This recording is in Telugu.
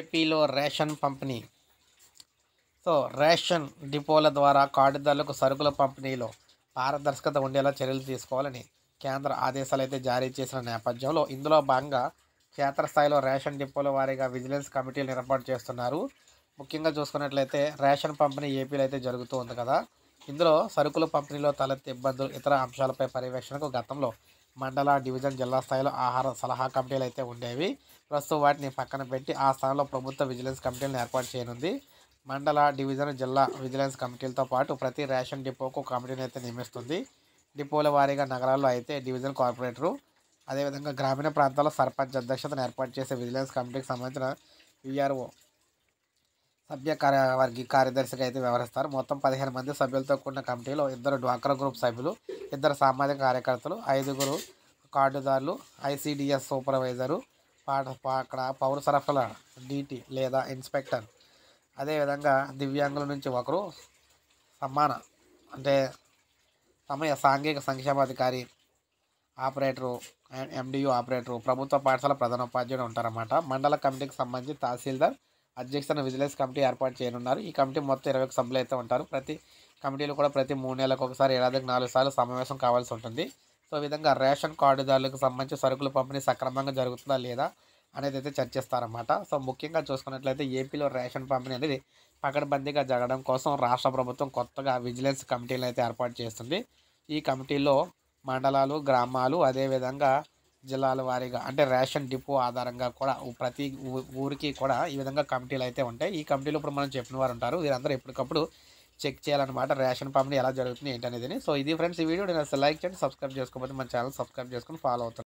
ఏపీలో రేషన్ పంపిణీ సో రేషన్ డిపోల ద్వారా కార్డుదారులకు సరుకుల పంపిణీలో పారదర్శకత ఉండేలా చర్యలు తీసుకోవాలని కేంద్ర ఆదేశాలు అయితే జారీ చేసిన నేపథ్యంలో ఇందులో భాగంగా క్షేత్రస్థాయిలో రేషన్ డిపోల వారీగా విజిలెన్స్ కమిటీలు ఏర్పాటు చేస్తున్నారు ముఖ్యంగా చూసుకున్నట్లయితే రేషన్ పంపిణీ ఏపీలో అయితే జరుగుతూ ఉంది కదా ఇందులో సరుకుల పంపిణీలో తలెత్తే ఇబ్బందులు ఇతర అంశాలపై పర్యవేక్షణకు గతంలో మండల డివిజన్ జిల్లా స్థాయిలో ఆహార సలహా కమిటీలు అయితే ఉండేవి ప్రస్తుతం వాటిని పక్కన పెట్టి ఆ స్థానంలో ప్రభుత్వ విజిలెన్స్ కమిటీలను ఏర్పాటు చేయనుంది మండల డివిజన్ జిల్లా విజిలెన్స్ కమిటీలతో పాటు ప్రతి రేషన్ డిపోకు కమిటీని అయితే నియమిస్తుంది డిపోల వారీగా నగరాల్లో అయితే డివిజన్ కార్పొరేటరు అదేవిధంగా గ్రామీణ ప్రాంతాల్లో సర్పంచ్ అధ్యక్షతను ఏర్పాటు చేసే విజిలెన్స్ కమిటీకి సంబంధించిన విఆర్ఓ సభ్య కార్య వర్గి కార్యదర్శిగా అయితే వ్యవహరిస్తారు మొత్తం పదిహేను మంది సభ్యులతో కూడిన కమిటీలో ఇద్దరు డ్వాక్రా గ్రూప్ సభ్యులు ఇద్దరు సామాజిక కార్యకర్తలు ఐదుగురు కార్డుదారులు ఐసీడిఎస్ సూపర్వైజరు పాట అక్కడ పౌర సరఫరా డీటీ లేదా ఇన్స్పెక్టర్ అదేవిధంగా దివ్యాంగుల నుంచి ఒకరు సమ్మాన అంటే సమయ సాంఘిక సంక్షేమాధికారి ఆపరేటరు ఎండియు ఆపరేటరు ప్రభుత్వ పాఠశాల ప్రధానోపాధ్యాయుడు ఉంటారన్నమాట మండల కమిటీకి సంబంధించి తహసీల్దార్ అధ్యక్షతన విజిలెన్స్ కమిటీ ఏర్పాటు చేయనున్నారు ఈ కమిటీ మొత్తం ఇరవై సభ్యులు అయితే ఉంటారు ప్రతి కమిటీలు కూడా ప్రతి మూడు నెలలకు ఒకసారి ఏడాదికి నాలుగు సార్లు సమావేశం కావాల్సి ఉంటుంది సో విధంగా రేషన్ కార్డుదారులకు సంబంధించి సరుకుల పంపిణీ సక్రమంగా జరుగుతుందా లేదా అనేది అయితే చర్చిస్తారన్నమాట సో ముఖ్యంగా చూసుకున్నట్లయితే ఏపీలో రేషన్ పంపిణీ అనేది పకడ్బందీగా జరగడం కోసం రాష్ట్ర ప్రభుత్వం కొత్తగా విజిలెన్స్ కమిటీలను అయితే ఏర్పాటు చేస్తుంది ఈ కమిటీలో మండలాలు గ్రామాలు అదేవిధంగా జిల్లాల వారీగా అంటే రేషన్ డిపో ఆధారంగా కూడా ప్రతి ఊరికి కూడా ఈ విధంగా కమిటీలు అయితే ఉంటాయి ఈ కమిటీలో ఇప్పుడు మనం చెప్పిన వారు ఉంటారు వీరందరూ ఎప్పటికప్పుడు చెక్ చేయాలన్నమాట రేషన్ పంపిణీ ఎలా జరుగుతుంది ఏంటనేది సో ఇది ఫ్రెండ్స్ ఈ వీడియో నేను లైక్ చేయండి సబ్స్క్రైబ్ చేసుకోకపోతే మన ఛానల్ సబ్స్క్రైబ్ చేసుకొని ఫాలో అవుతాను